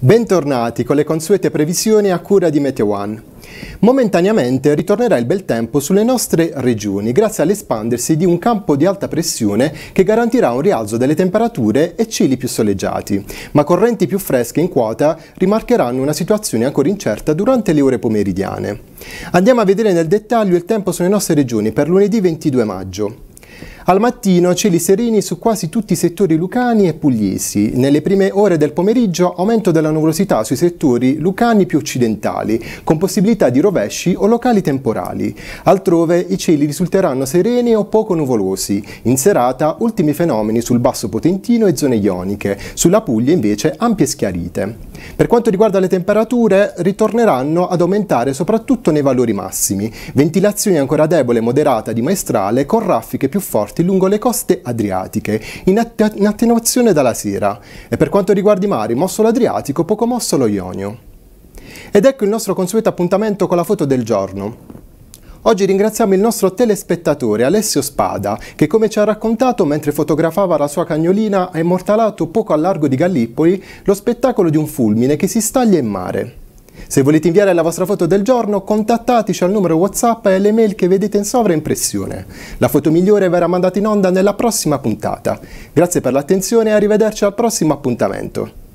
Bentornati con le consuete previsioni a cura di Meteo One. Momentaneamente ritornerà il bel tempo sulle nostre regioni grazie all'espandersi di un campo di alta pressione che garantirà un rialzo delle temperature e cieli più soleggiati, ma correnti più fresche in quota rimarcheranno una situazione ancora incerta durante le ore pomeridiane. Andiamo a vedere nel dettaglio il tempo sulle nostre regioni per lunedì 22 maggio. Al mattino cieli sereni su quasi tutti i settori lucani e pugliesi. Nelle prime ore del pomeriggio aumento della nuvolosità sui settori lucani più occidentali, con possibilità di rovesci o locali temporali. Altrove i cieli risulteranno sereni o poco nuvolosi. In serata ultimi fenomeni sul basso potentino e zone ioniche, sulla Puglia invece ampie schiarite. Per quanto riguarda le temperature, ritorneranno ad aumentare soprattutto nei valori massimi, ventilazione ancora debole e moderata di maestrale con raffiche più forti lungo le coste adriatiche, in, att- in attenuazione dalla sera, e per quanto riguarda i mari, mosso l'Adriatico, poco mosso lo Ionio. Ed ecco il nostro consueto appuntamento con la foto del giorno. Oggi ringraziamo il nostro telespettatore Alessio Spada, che come ci ha raccontato mentre fotografava la sua cagnolina ha immortalato poco a largo di Gallipoli lo spettacolo di un fulmine che si staglia in mare. Se volete inviare la vostra foto del giorno, contattateci al numero WhatsApp e alle mail che vedete in sovraimpressione. La foto migliore verrà mandata in onda nella prossima puntata. Grazie per l'attenzione e arrivederci al prossimo appuntamento.